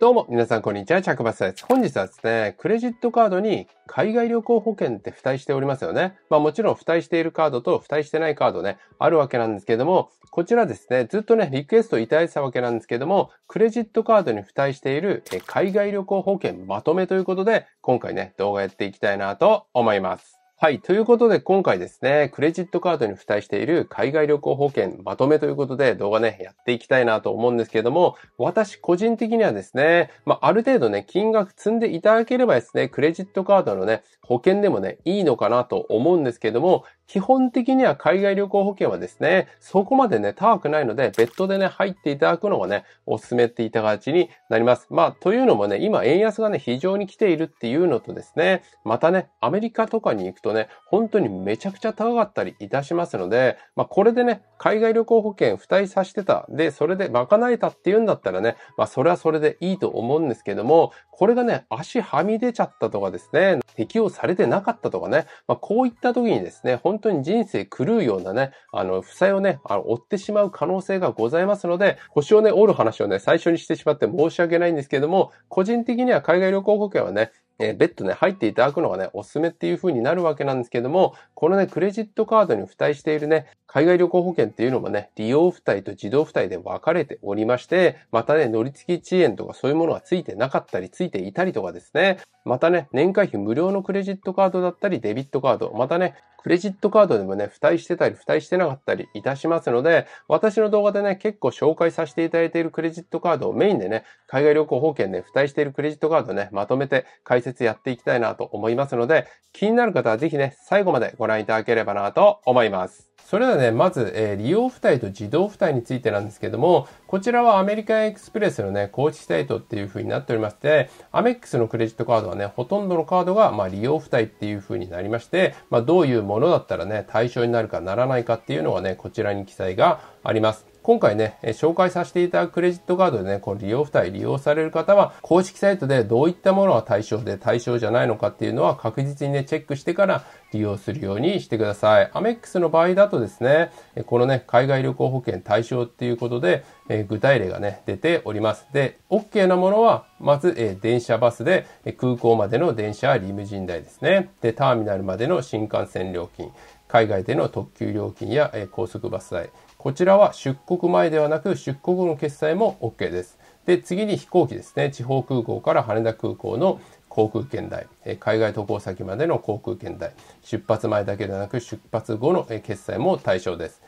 どうも、皆さん、こんにちは。チャクバスです。本日はですね、クレジットカードに海外旅行保険って付帯しておりますよね。まあもちろん付帯しているカードと付帯してないカードね、あるわけなんですけども、こちらですね、ずっとね、リクエストいただいてたわけなんですけども、クレジットカードに付帯している海外旅行保険まとめということで、今回ね、動画やっていきたいなと思います。はい。ということで、今回ですね、クレジットカードに付帯している海外旅行保険まとめということで動画ね、やっていきたいなと思うんですけれども、私個人的にはですね、まあ、ある程度ね、金額積んでいただければですね、クレジットカードのね、保険でもね、いいのかなと思うんですけれども、基本的には海外旅行保険はですね、そこまでね、高くないので、別途でね、入っていただくのがね、お勧めっていただちになります。まあ、というのもね、今、円安がね、非常に来ているっていうのとですね、またね、アメリカとかに行くとね、本当にめちゃくちゃ高かったりいたしますので、まあ、これでね、海外旅行保険付帯させてた、で、それで賄えたっていうんだったらね、まあ、それはそれでいいと思うんですけども、これがね、足はみ出ちゃったとかですね、適用されてなかったとかね、まあ、こういった時にですね、本本当に人生狂うようなね、あの、負債をね、あの、追ってしまう可能性がございますので、腰をね、折る話をね、最初にしてしまって申し訳ないんですけども、個人的には海外旅行保険はね、えー、別途ね、入っていただくのがね、おすすめっていう風になるわけなんですけども、このね、クレジットカードに付帯しているね、海外旅行保険っていうのもね、利用付帯と自動付帯で分かれておりまして、またね、乗り付き遅延とかそういうものが付いてなかったり、付いていたりとかですね、またね、年会費無料のクレジットカードだったり、デビットカード、またね、クレジットカードでもね、付帯してたり、付帯してなかったりいたしますので、私の動画でね、結構紹介させていただいているクレジットカードをメインでね、海外旅行保険で付帯しているクレジットカードね、まとめて解説節やっていきたいなと思いますので、気になる方はぜひね、最後までご覧いただければなと思います。それではね、まず、えー、利用付帯と自動付帯についてなんですけども、こちらはアメリカンエクスプレスのね、公式サイトっていう風になっておりまして、アメックスのクレジットカードはね、ほとんどのカードが、まあ、利用付帯っていう風になりまして、まあ、どういうものだったらね、対象になるかならないかっていうのがね、こちらに記載があります。今回ね、紹介させていただくクレジットカードでね、この利用付帯利用される方は、公式サイトでどういったものが対象で対象じゃないのかっていうのは確実にね、チェックしてから利用するようにしてください。アメックスの場合だとですね、このね、海外旅行保険対象っていうことで、えー、具体例がね、出ております。で、OK なものは、まず、えー、電車バスで、え空港までの電車リムジン代ですね。で、ターミナルまでの新幹線料金、海外での特急料金や、え高速バス代、こちらは出国前ではなく出国後の決済も OK です。で、次に飛行機ですね。地方空港から羽田空港の航空券代、海外渡航先までの航空券代、出発前だけでなく出発後の決済も対象です。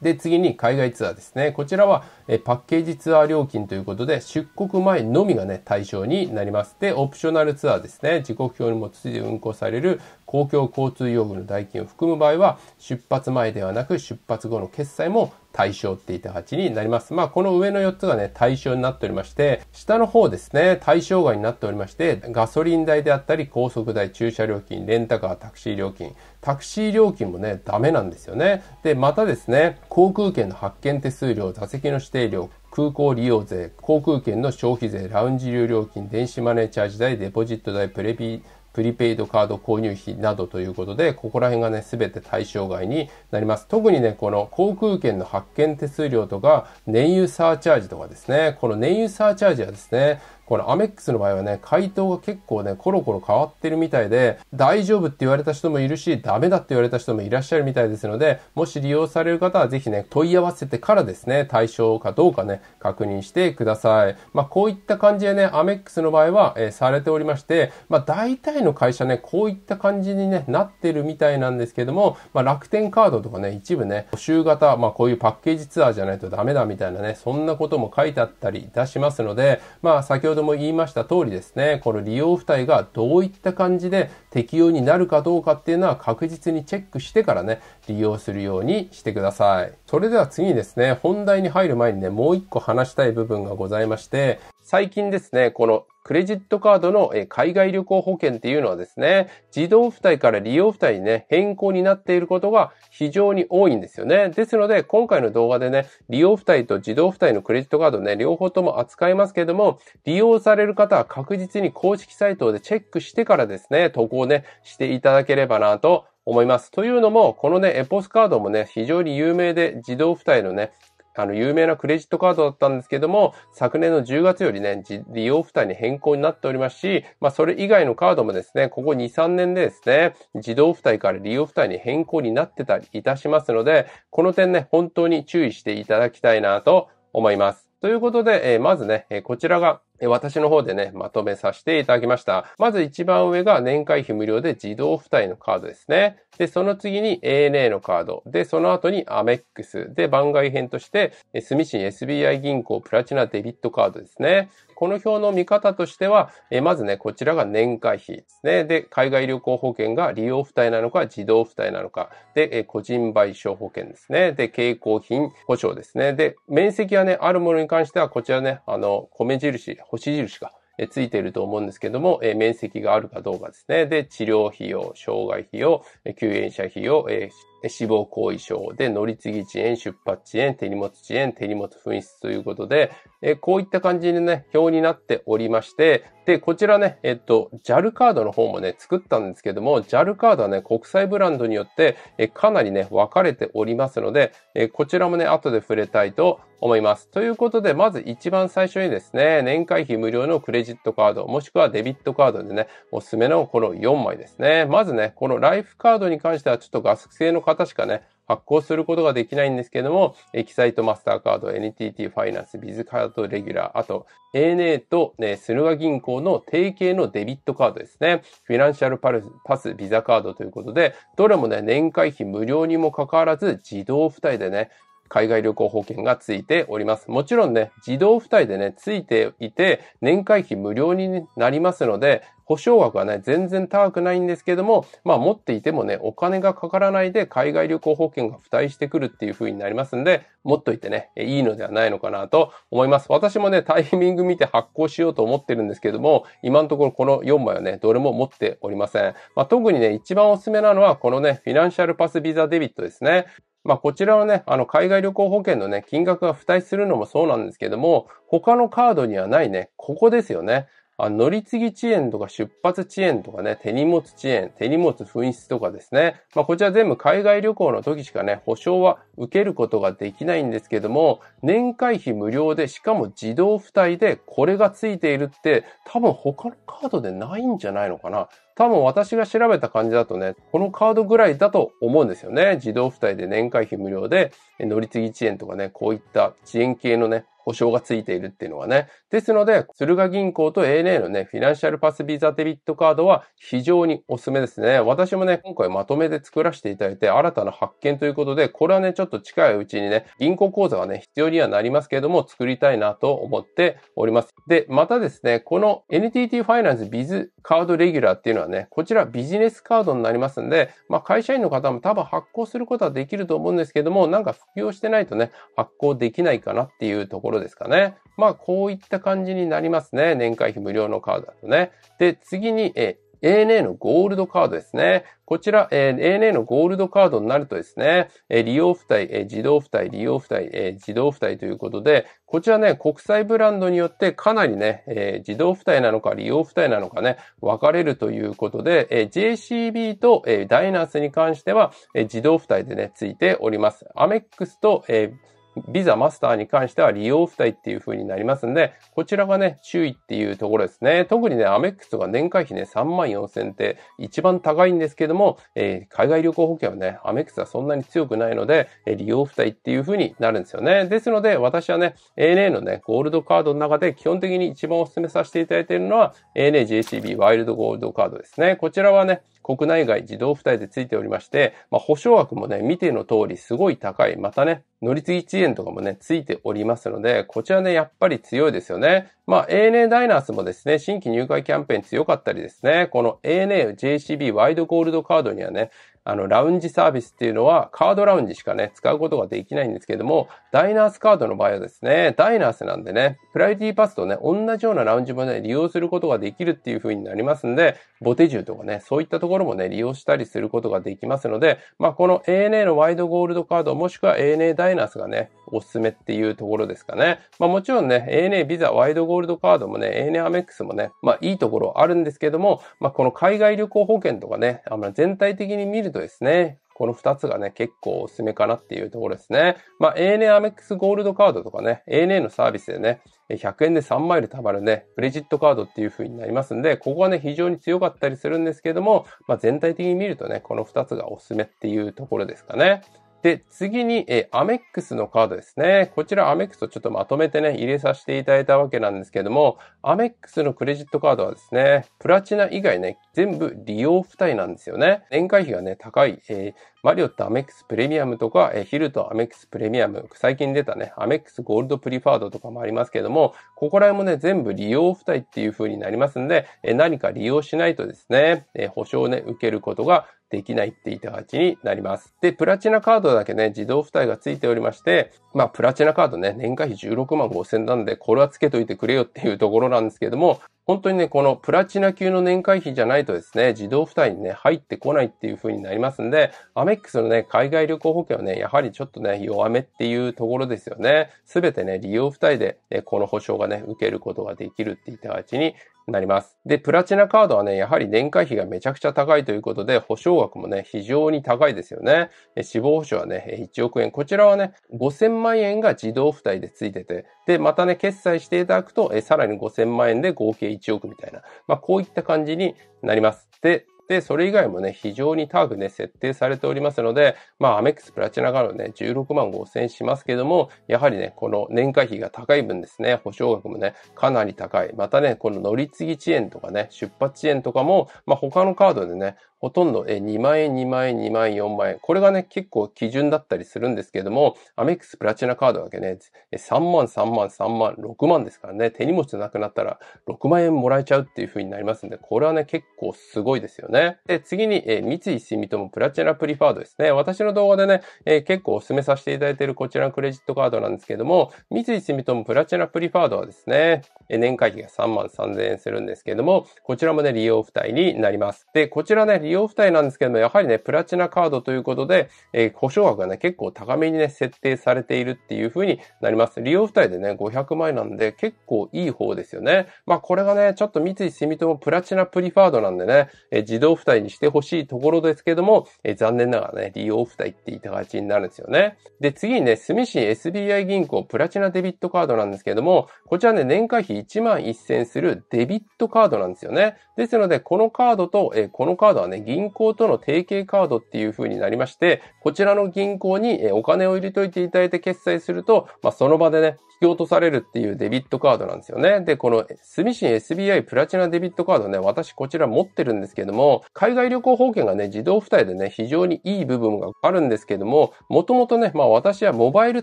で、次に海外ツアーですね。こちらはパッケージツアー料金ということで、出国前のみがね、対象になります。で、オプショナルツアーですね。時刻表にもついて運行される公共交通用具の代金を含む場合は、出発前ではなく出発後の決済も対象っていた8になります。まあ、この上の4つがね、対象になっておりまして、下の方ですね、対象外になっておりまして、ガソリン代であったり、高速代、駐車料金、レンタカー、タクシー料金、タクシー料金もね、ダメなんですよね。で、またですね、航空券の発券手数料、座席の指定料、空港利用税、航空券の消費税、ラウンジ流料金、電子マネーチャージ代、デポジット代、プレビプリペイドカード購入費などということで、ここら辺がね、すべて対象外になります。特にね、この航空券の発券手数料とか、燃油サーチャージとかですね、この燃油サーチャージはですね、このアメックスの場合はね、回答が結構ね、コロコロ変わってるみたいで、大丈夫って言われた人もいるし、ダメだって言われた人もいらっしゃるみたいですので、もし利用される方はぜひね、問い合わせてからですね、対象かどうかね、確認してください。まあ、こういった感じでね、アメックスの場合は、えー、されておりまして、まあ、大体の会社ね、こういった感じに、ね、なってるみたいなんですけども、まあ、楽天カードとかね、一部ね、補修型、まあ、こういうパッケージツアーじゃないとダメだみたいなね、そんなことも書いてあったりいたしますので、まあ、先ほどども言いました通りですね、この利用付帯がどういった感じで適用になるかどうかっていうのは確実にチェックしてからね、利用するようにしてください。それでは次にですね、本題に入る前にね、もう一個話したい部分がございまして、最近ですね、このクレジットカードの海外旅行保険っていうのはですね、自動付帯から利用付帯にね、変更になっていることが非常に多いんですよね。ですので、今回の動画でね、利用付帯と自動付帯のクレジットカードね、両方とも扱いますけれども、利用される方は確実に公式サイトでチェックしてからですね、投稿ね、していただければなと思います。というのも、このね、エポスカードもね、非常に有名で、自動付帯のね、あの、有名なクレジットカードだったんですけども、昨年の10月よりね、利用負担に変更になっておりますし、まあ、それ以外のカードもですね、ここ2、3年でですね、自動負担から利用負担に変更になってたりいたしますので、この点ね、本当に注意していただきたいなと思います。ということで、えまずね、えこちらが私の方でね、まとめさせていただきました。まず一番上が年会費無料で自動付帯のカードですね。で、その次に ANA のカード。で、その後にアメックス。で、番外編として、住信 SBI 銀行プラチナデビットカードですね。この表の見方としては、えまずね、こちらが年会費ですね。で、海外旅行保険が利用付帯なのか、自動付帯なのか。で、え個人賠償保険ですね。で、傾向品保証ですね。で、面積はね、あるものに関しては、こちらね、あの、米印、星印が。えついていると思うんですけども、え面積があるかどうかですね。で、治療費用、障害費用、え救援者費用、え死亡後遺症で、乗り継ぎ遅延、出発遅延、手荷物遅延、手荷物紛失ということで、えこういった感じでね、表になっておりまして、で、こちらね、えっと、JAL カードの方もね、作ったんですけども、JAL カードはね、国際ブランドによって、えかなりね、分かれておりますので、えこちらもね、後で触れたいと思います。ということで、まず一番最初にですね、年会費無料のクレジットカード、もしくはデビットカードでね、おすすめのこの4枚ですね。まずね、このライフカードに関しては、ちょっとガス製の方方しかね、発行することができないんですけども、エキサイトマスターカード、NTT ファイナンス、ビズカードレギュラー、あと ANA と、ね、駿河銀行の提携のデビットカードですね。フィナンシャルパルパス、ビザカードということで、どれもね、年会費無料にもかかわらず自動付帯でね、海外旅行保険がついております。もちろんね、自動付帯でね、ついていて、年会費無料になりますので、保証額はね、全然高くないんですけども、まあ持っていてもね、お金がかからないで海外旅行保険が付帯してくるっていう風になりますんで、持っといてね、いいのではないのかなと思います。私もね、タイミング見て発行しようと思ってるんですけども、今のところこの4枚はね、どれも持っておりません。まあ特にね、一番おすすめなのはこのね、フィナンシャルパスビザデビットですね。まあ、こちらはね、あの、海外旅行保険のね、金額が付帯するのもそうなんですけども、他のカードにはないね、ここですよね。あ乗り継ぎ遅延とか出発遅延とかね、手荷物遅延、手荷物紛失とかですね。まあ、こちら全部海外旅行の時しかね、保証は受けることができないんですけども、年会費無料で、しかも自動付帯でこれがついているって、多分他のカードでないんじゃないのかな。多分私が調べた感じだとね、このカードぐらいだと思うんですよね。自動付帯で年会費無料で、乗り継ぎ遅延とかね、こういった遅延系のね、保証がついているっていうのはね。ですので、駿河銀行と ANA のね、フィナンシャルパスビザデビットカードは非常におすすめですね。私もね、今回まとめて作らせていただいて、新たな発見ということで、これはね、ちょっと近いうちにね、銀行口座がね、必要にはなりますけれども、作りたいなと思っております。で、またですね、この NTT ファイナンスビズカードレギュラーっていうのはね、こちらビジネスカードになりますんで、まあ、会社員の方も多分発行することはできると思うんですけども、なんか普及してないとね、発行できないかなっていうところろですかね。まあ、こういった感じになりますね。年会費無料のカードだとね。で、次に、え ANA のゴールドカードですね。こちら、えー、ANA のゴールドカードになるとですね、えー、利用付帯、えー、自動付帯、利用付帯、えー、自動付帯ということで、こちらね、国際ブランドによってかなりね、えー、自動付帯なのか利用付帯なのかね、分かれるということで、えー、JCB と、えー、ダイナースに関しては、えー、自動付帯でね、ついております。アメックスと、えービザマスターに関しては利用付帯っていう風になりますんで、こちらがね、注意っていうところですね。特にね、アメックスが年会費ね、3万4000って一番高いんですけども、えー、海外旅行保険はね、アメックスはそんなに強くないので、え利用付帯っていう風になるんですよね。ですので、私はね、ANA のね、ゴールドカードの中で基本的に一番お勧めさせていただいているのは、ANA JCB ワイルドゴールドカードですね。こちらはね、国内外自動付帯でついておりまして、まあ、保証枠もね、見ての通りすごい高い。またね、乗り継ぎ遅延とかもね、ついておりますので、こちらね、やっぱり強いですよね。まあ、ANA ダイナースもですね、新規入会キャンペーン強かったりですね、この ANA JCB ワイドゴールドカードにはね、あの、ラウンジサービスっていうのは、カードラウンジしかね、使うことができないんですけども、ダイナースカードの場合はですね、ダイナースなんでね、プライオリティパスとね、同じようなラウンジもね、利用することができるっていう風になりますんで、ボテ銃とかね、そういったところもね、利用したりすることができますので、まあ、この ANA のワイドゴールドカード、もしくは ANA ダイナースがね、おすすめっていうところですかね。まあ、もちろんね、ANA ビザワイドゴールドカードもね、ANA アメックスもね、まあ、いいところあるんですけども、まあ、この海外旅行保険とかね、あの全体的に見るドですね。この2つがね、結構おすすめかなっていうところですね。まあ、ANA アメックスゴールドカードとかね、ANA のサービスでね、100円で3マイル貯まるね、クレジットカードっていう風になりますんで、ここはね、非常に強かったりするんですけども、まあ、全体的に見るとね、この2つがおすすめっていうところですかね。で、次に、えー、アメックスのカードですね。こちらアメックスをちょっとまとめてね、入れさせていただいたわけなんですけども、アメックスのクレジットカードはですね、プラチナ以外ね、全部利用付帯なんですよね。年会費がね、高い、えーマリオットアメックスプレミアムとか、えヒルトアメックスプレミアム、最近出たね、アメックスゴールドプリファードとかもありますけども、ここら辺もね、全部利用付帯っていう風になりますんで、え何か利用しないとですね、え保証をね、受けることができないって言った形になります。で、プラチナカードだけね、自動付帯が付いておりまして、まあ、プラチナカードね、年会費16万5千なんで、これはつけといてくれよっていうところなんですけども、本当にね、このプラチナ級の年会費じゃないとですね、自動負担にね、入ってこないっていう風になりますんで、アメックスのね、海外旅行保険はね、やはりちょっとね、弱めっていうところですよね。すべてね、利用負担で、ね、この保証がね、受けることができるって言った形になります。で、プラチナカードはね、やはり年会費がめちゃくちゃ高いということで、保証額もね、非常に高いですよね。死亡保証はね、1億円。こちらはね、5000万円が自動付帯でついてて、で、またね、決済していただくと、さらに5000万円で合計1億みたいな。まあ、こういった感じになります。で、で、それ以外もね、非常に高くね、設定されておりますので、まあ、アメックスプラチナカードね、16万5 0円しますけども、やはりね、この年会費が高い分ですね、保証額もね、かなり高い。またね、この乗り継ぎ遅延とかね、出発遅延とかも、まあ、他のカードでね、ほとんど2万円、2万円、2万円、4万円。これがね、結構基準だったりするんですけども、アメックスプラチナカードだけね、3万、3万、3万、6万ですからね、手荷物なくなったら6万円もらえちゃうっていう風になりますんで、これはね、結構すごいですよね。で、次に、え三井住友プラチナプリファードですね。私の動画でね、え結構お勧めさせていただいているこちらのクレジットカードなんですけども、三井住友プラチナプリファードはですね、え年会費が3万3000円するんですけども、こちらもね、利用付帯になります。で、こちらね、利用4付帯なんですけども、やはりね、プラチナカードということで、えー、保証額がね、結構高めにね、設定されているっていう風になります。利用付帯でね、500万円なんで、結構いい方ですよね。まあ、これがね、ちょっと三井住友プラチナプリファードなんでね、えー、自動付帯にしてほしいところですけども、えー、残念ながらね、利用付帯って言った形になるんですよね。で、次にね、住信 SBI 銀行プラチナデビットカードなんですけれども、こちらね、年会費1万1000するデビットカードなんですよね。ですので、このカードと、えー、このカードはね、ね、銀行との提携カードっていう風になりまして、こちらの銀行にお金を入れといていただいて決済すると、まあ、その場でね、引き落とされるっていうデビットカードなんですよね。で、この住信 SBI プラチナデビットカードね、私こちら持ってるんですけども、海外旅行保険がね、自動付帯でね、非常にいい部分があるんですけども、もともとね、まあ私はモバイル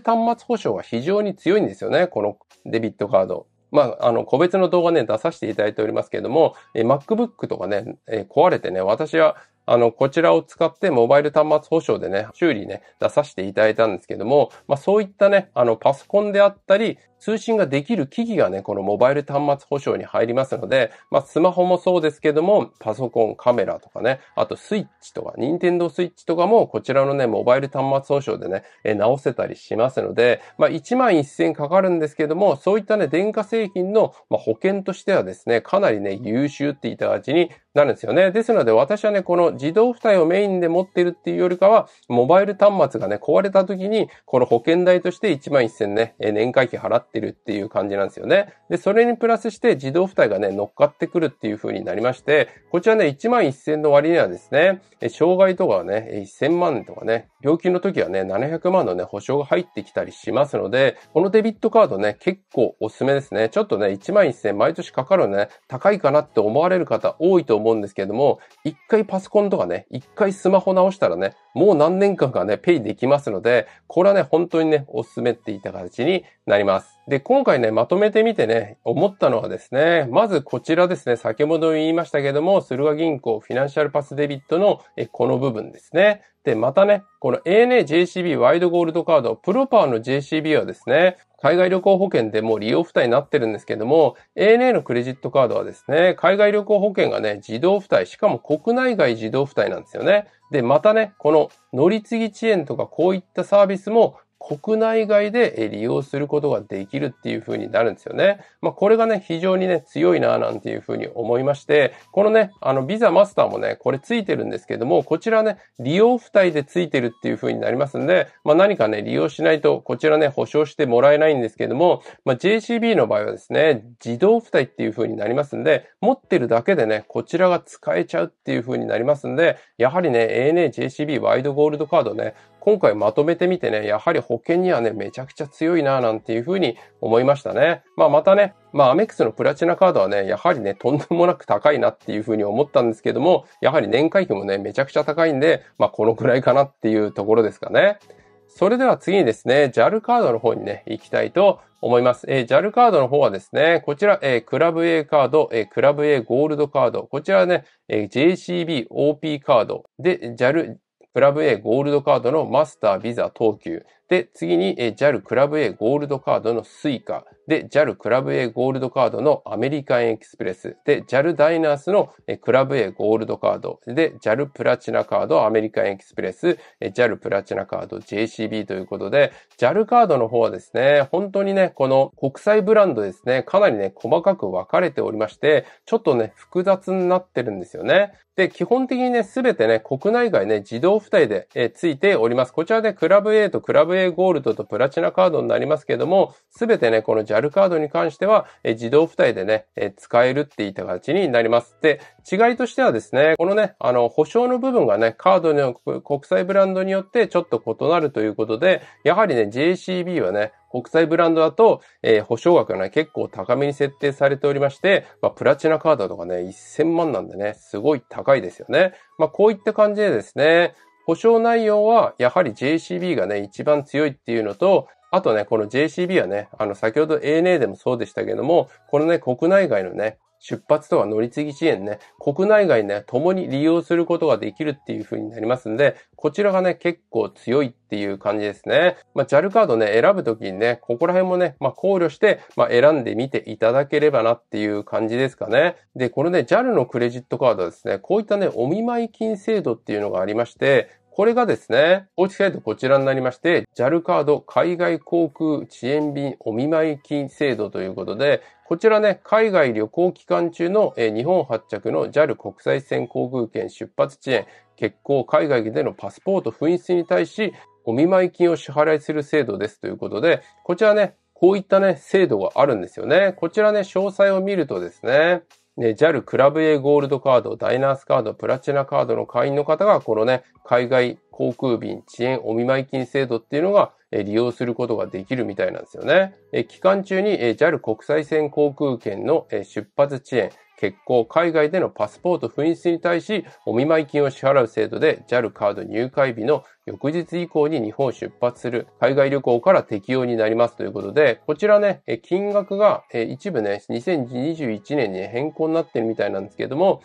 端末保証が非常に強いんですよね、このデビットカード。まあ、あの、個別の動画ね、出させていただいておりますけれども、え MacBook とかね、え壊れてね、私は、あの、こちらを使ってモバイル端末保証でね、修理ね、出させていただいたんですけども、まあそういったね、あの、パソコンであったり、通信ができる機器がね、このモバイル端末保証に入りますので、まあスマホもそうですけども、パソコン、カメラとかね、あとスイッチとか、ニンテンドースイッチとかもこちらのね、モバイル端末保証でね、え直せたりしますので、まあ1万1000円かかるんですけども、そういったね、電化製品の、ま保険としてはですね、かなりね、優秀って言った味になるんですよね。ですので私はね、この自動付帯をメインで持ってるっていうよりかは、モバイル端末がね、壊れた時に、この保険代として1万1000円ね、年会費払ってるっていう感じなんですよね。で、それにプラスして自動付帯がね、乗っかってくるっていう風になりまして、こちらね、1万1000円の割にはですね、障害とかはね、1000万とかね、病気の時はね、700万のね、保証が入ってきたりしますので、このデビットカードね、結構おすすめですね。ちょっとね、1万1000円毎年かかるね、高いかなって思われる方多いと思うんですけれども、一回パソコンンとかね、一回スマホ直したらね、もう何年間かね、ペイできますので、これはね、本当にね、おすすめっていった形になります。で、今回ね、まとめてみてね、思ったのはですね、まずこちらですね、先ほど言いましたけども、駿河銀行フィナンシャルパスデビットのえこの部分ですね。で、またね、この ANA JCB ワイドゴールドカード、プロパーの JCB はですね、海外旅行保険でもう利用負担になってるんですけども、ANA のクレジットカードはですね、海外旅行保険がね、自動負担、しかも国内外自動負担なんですよね。で、またね、この乗り継ぎ遅延とかこういったサービスも国内外で利用することができるっていう風になるんですよね。まあ、これがね、非常にね、強いな、なんていう風に思いまして、このね、あの、ビザマスターもね、これついてるんですけども、こちらね、利用付帯でついてるっていう風になりますんで、まあ、何かね、利用しないと、こちらね、保証してもらえないんですけども、まあ、JCB の場合はですね、自動付帯っていう風になりますんで、持ってるだけでね、こちらが使えちゃうっていう風になりますんで、やはりね、ANA JCB ワイドゴールドカードね、今回まとめてみてね、やはり保険にはね、めちゃくちゃ強いな、なんていうふうに思いましたね。まあまたね、まあアメックスのプラチナカードはね、やはりね、とんでもなく高いなっていうふうに思ったんですけども、やはり年会費もね、めちゃくちゃ高いんで、まあこのくらいかなっていうところですかね。それでは次にですね、JAL カードの方にね、行きたいと思います。えー、JAL カードの方はですね、こちら、えー、クラブ A カード、えー、クラブ A ゴールドカード、こちらね、えー、JCB、OP カード、で、JAL、プラブ A ゴールドカードのマスター、ビザ、東急、で、次に JAL クラブ A ゴールドカードの Suica。で、JAL クラブ A ゴールドカードのアメリカンエキスプレス。で、JAL ダイナースのクラブ A ゴールドカード。で、JAL プラチナカードアメリカンエキスプレス。JAL プラチナカード JCB ということで、JAL カードの方はですね、本当にね、この国際ブランドですね、かなりね、細かく分かれておりまして、ちょっとね、複雑になってるんですよね。で、基本的にね、すべてね、国内外ね、自動付帯で、えついております。こちらで、ね、クラブ A とクラブ A 定ゴールドとプラチナカードになりますけども、すべてね、この JAL カードに関しては、え自動付帯でね、え使えるっていった形になります。で、違いとしてはですね、このね、あの、保証の部分がね、カードの国際ブランドによってちょっと異なるということで、やはりね、JCB はね、国際ブランドだと、えー、保証額がね、結構高めに設定されておりまして、まあ、プラチナカードとかね、1000万なんでね、すごい高いですよね。まあ、こういった感じでですね、保証内容はやはり JCB がね、一番強いっていうのと、あとね、この JCB はね、あの、先ほど ANA でもそうでしたけども、このね、国内外のね、出発とは乗り継ぎ支援ね、国内外ね、共に利用することができるっていう風になりますんで、こちらがね、結構強いっていう感じですね。まあ、JAL カードね、選ぶときにね、ここら辺もね、まあ、考慮して、まあ、選んでみていただければなっていう感じですかね。で、このね、JAL のクレジットカードですね、こういったね、お見舞い金制度っていうのがありまして、これがですね、公式サイトこちらになりまして、JAL カード海外航空遅延便お見舞い金制度ということで、こちらね、海外旅行期間中の日本発着の JAL 国際線航空券出発遅延、欠航海外でのパスポート紛失に対し、お見舞い金を支払いする制度ですということで、こちらね、こういったね、制度があるんですよね。こちらね、詳細を見るとですね、で、JAL クラブ A ゴールドカード、ダイナースカード、プラチナカードの会員の方が、このね、海外航空便遅延お見舞い金制度っていうのが、え利用することができるみたいなんですよね。え期間中に、え JAL 国際線航空券の、え出発遅延、結婚、海外でのパスポート紛失に対し、お見舞い金を支払う制度で、JAL カード入会日の翌日以降に日本を出発する海外旅行から適用になりますということで、こちらね、金額が一部ね、2021年に変更になってるみたいなんですけども、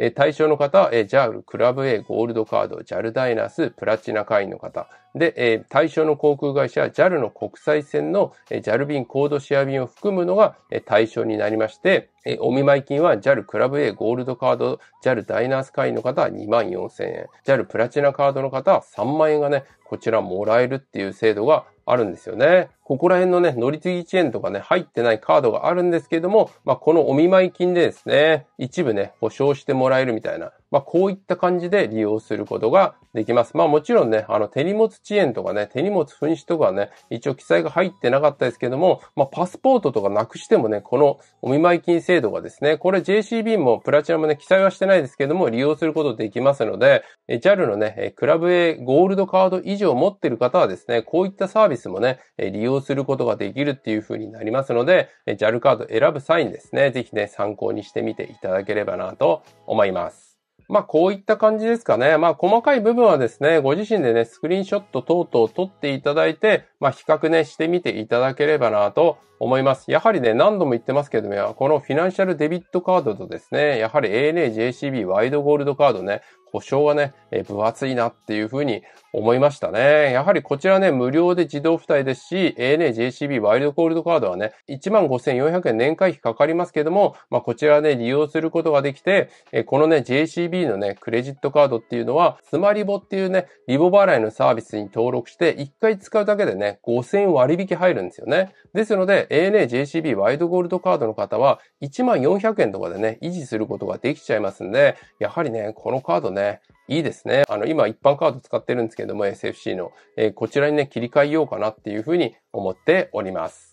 え対象の方、え JAL、クラブ A、ゴールドカード、JAL ダイナス、プラチナ会員の方。で、え対象の航空会社、JAL の国際線の、え JAL 便、コードシェア便を含むのが、え対象になりまして、えお見舞い金は JAL クラブ A ゴールドカード、JAL ダイナース会員の方は2万4千円、JAL プラチナカードの方は3万円がね、こちらもらえるっていう制度があるんですよね。ここら辺のね、乗り継ぎ遅延とかね、入ってないカードがあるんですけれども、まあ、このお見舞い金でですね、一部ね、保証してもらえるみたいな、まあ、こういった感じで利用することができます。まあ、もちろんね、あの、手荷物遅延とかね、手荷物紛失とかね、一応記載が入ってなかったですけども、まあ、パスポートとかなくしてもね、このお見舞い金制度がですね、これ JCB もプラチナもね、記載はしてないですけども、利用することできますので、JAL のね、クラブ A ゴールドカード以上持ってる方はですね、こういったサービスもね、利用することができるっていう風になりますので、JAL カード選ぶ際にですね、ぜひね、参考にしてみていただければなと思います。まあ、こういった感じですかね。まあ、細かい部分はですね、ご自身でね、スクリーンショット等々を撮っていただいて、まあ、比較ね、してみていただければなと思います。やはりね、何度も言ってますけども、このフィナンシャルデビットカードとですね、やはり ANA、JCB、ワイドゴールドカードね、保証はね、え分厚いなっていうふうに思いましたね。やはりこちらね、無料で自動付帯ですし、ANA JCB ワイルドコールドカードはね、15,400円年会費かかりますけども、まあ、こちらね、利用することができて、えこのね、JCB のね、クレジットカードっていうのは、スマリボっていうね、リボ払いのサービスに登録して、1回使うだけでね、5,000割引入るんですよね。ですので、ANA JCB ワイドゴールドカードの方は、14,000円とかでね、維持することができちゃいますんで、やはりね、このカードね、ね。いいですね。あの、今一般カード使ってるんですけども、SFC の、えー、こちらにね、切り替えようかなっていうふうに思っております。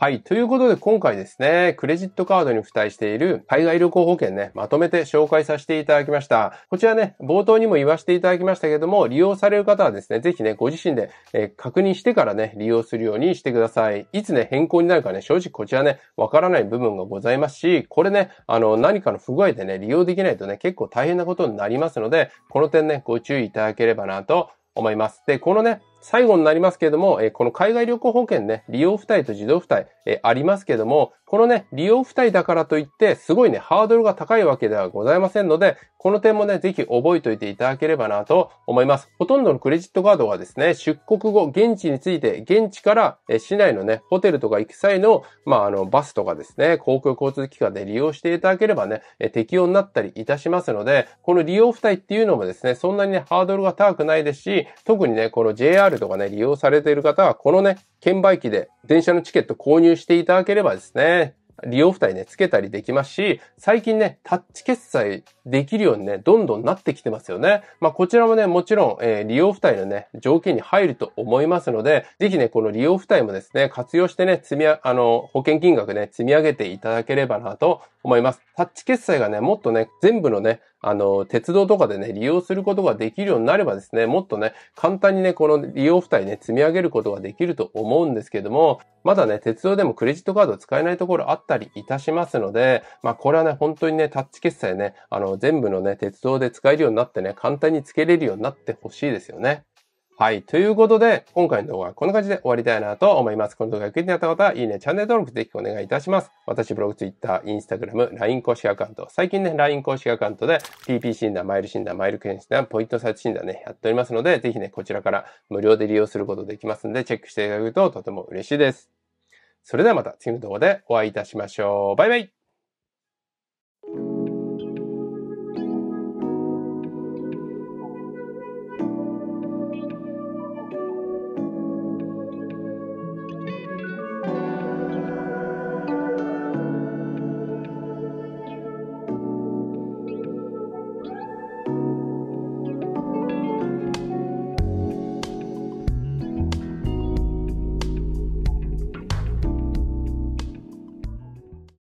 はい。ということで今回ですね、クレジットカードに付帯している海外旅行保険ね、まとめて紹介させていただきました。こちらね、冒頭にも言わせていただきましたけども、利用される方はですね、ぜひね、ご自身で、え確認してからね、利用するようにしてください。いつね、変更になるかね、正直こちらね、わからない部分がございますし、これね、あの、何かの不具合でね、利用できないとね、結構大変なことになりますので、この点ね、ご注意いただければなと思います。で、このね、最後になりますけれども、えこの海外旅行保険ね、利用付帯と自動付帯、えありますけれども、このね、利用付帯だからといって、すごいね、ハードルが高いわけではございませんので、この点もね、ぜひ覚えておいていただければなと思います。ほとんどのクレジットカードはですね、出国後、現地について、現地から、え市内のね、ホテルとか行く際の、まあ、あの、バスとかですね、公共交通機関で利用していただければね、え適用になったりいたしますので、この利用付帯っていうのもですね、そんなにね、ハードルが高くないですし、特にね、この JR JR とかね、利用されている方は、このね、券売機で電車のチケット購入していただければですね、利用負担ね、つけたりできますし、最近ね、タッチ決済できるようにね、どんどんなってきてますよね。まあ、こちらもね、もちろん、えー、利用付帯のね、条件に入ると思いますので、ぜひね、この利用付帯もですね、活用してね、積みあ、の、保険金額ね、積み上げていただければなと思います。タッチ決済がね、もっとね、全部のね、あの、鉄道とかでね、利用することができるようになればですね、もっとね、簡単にね、この利用付帯ね、積み上げることができると思うんですけども、まだね、鉄道でもクレジットカード使えないところあったりいたしますので、まあ、これはね、本当にね、タッチ決済ね、あの、全部のね、鉄道で使えるようになってね、簡単につけれるようになってほしいですよね。はい。ということで、今回の動画はこんな感じで終わりたいなと思います。この動画が気になった方は、いいね、チャンネル登録ぜひお願いいたします。私、ブログ、ツイッター、インスタグラム、LINE 公式アカウント。最近ね、LINE 公式アカウントで PP 診断、マイル診断、マイル検診ポイントサーチ診断ね、やっておりますので、ぜひね、こちらから無料で利用することできますので、チェックしていただくととても嬉しいです。それではまた次の動画でお会いいたしましょう。バイバイ